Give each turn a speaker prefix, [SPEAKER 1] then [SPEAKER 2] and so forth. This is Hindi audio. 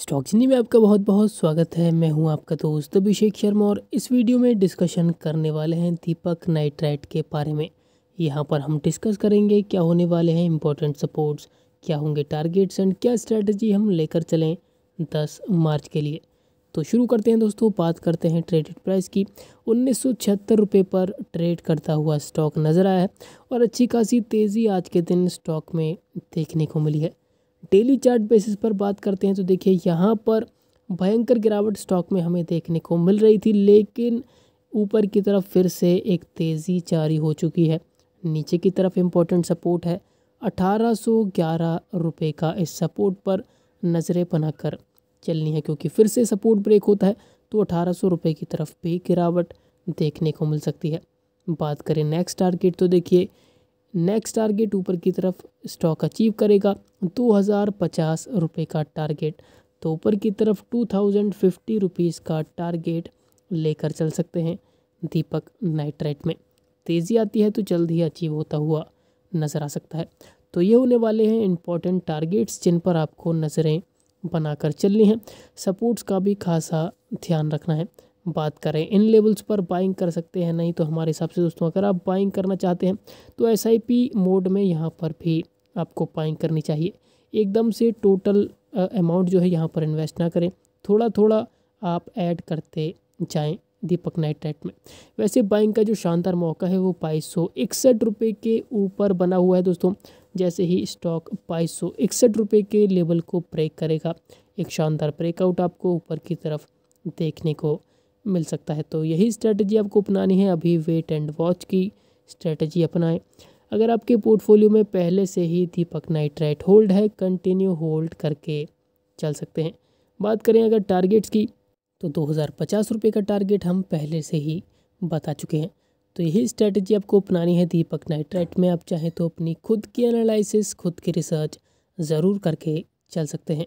[SPEAKER 1] चिन्नी में आपका बहुत बहुत स्वागत है मैं हूं आपका दोस्त अभिषेक शर्मा और इस वीडियो में डिस्कशन करने वाले हैं दीपक नाइट्राइट के बारे में यहां पर हम डिस्कस करेंगे क्या होने वाले हैं इम्पोर्टेंट सपोर्ट्स क्या होंगे टारगेट्स एंड क्या स्ट्रैटेजी हम लेकर चलें दस मार्च के लिए तो शुरू करते हैं दोस्तों बात करते हैं ट्रेडेड प्राइस की उन्नीस सौ पर ट्रेड करता हुआ स्टॉक नज़र आया है और अच्छी खासी तेज़ी आज के दिन स्टॉक में देखने को मिली है डेली चार्ट बेसिस पर बात करते हैं तो देखिए यहाँ पर भयंकर गिरावट स्टॉक में हमें देखने को मिल रही थी लेकिन ऊपर की तरफ फिर से एक तेज़ी जारी हो चुकी है नीचे की तरफ इम्पोर्टेंट सपोर्ट है अठारह रुपए का इस सपोर्ट पर नज़रें बना कर चलनी है क्योंकि फिर से सपोर्ट ब्रेक होता है तो अठारह रुपए की तरफ भी गिरावट देखने को मिल सकती है बात करें नेक्स्ट टारगेट तो देखिए नेक्स्ट टारगेट ऊपर की तरफ स्टॉक अचीव करेगा दो हज़ार पचास रुपये का टारगेट तो ऊपर की तरफ टू थाउजेंड फिफ्टी रुपीज़ का टारगेट लेकर चल सकते हैं दीपक नाइट्रेट में तेज़ी आती है तो जल्द ही अचीव होता हुआ नज़र आ सकता है तो ये होने वाले हैं इंपॉर्टेंट टारगेट्स जिन पर आपको नज़रें बनाकर चलनी है सपोर्ट्स का भी खासा ध्यान रखना है बात करें इन लेवल्स पर बाइंग कर सकते हैं नहीं तो हमारे हिसाब से दोस्तों अगर आप बाइंग करना चाहते हैं तो एस मोड में यहाँ पर भी आपको बाइंग करनी चाहिए एकदम से टोटल अमाउंट जो है यहाँ पर इन्वेस्ट ना करें थोड़ा थोड़ा आप ऐड करते जाएं दीपक नाइट रेट में वैसे बाइंग का जो शानदार मौका है वो बाईस सौ इकसठ रुपये के ऊपर बना हुआ है दोस्तों जैसे ही स्टॉक बाईस सौ इकसठ रुपये के लेवल को ब्रेक करेगा एक शानदार ब्रेकआउट आपको ऊपर की तरफ देखने को मिल सकता है तो यही स्ट्रेटजी आपको अपनानी है अभी वेट एंड वॉच की स्ट्रेटजी अपनाएं अगर आपके पोर्टफोलियो में पहले से ही दीपक नाइट्राइट होल्ड है कंटिन्यू होल्ड करके चल सकते हैं बात करें अगर टारगेट्स की तो दो हज़ार पचास रुपये का टारगेट हम पहले से ही बता चुके हैं तो यही स्ट्रैटेजी आपको अपनानी है दीपक नाइट्राइट में आप चाहें तो अपनी खुद की एनालिसिस खुद की रिसर्च ज़रूर करके चल सकते हैं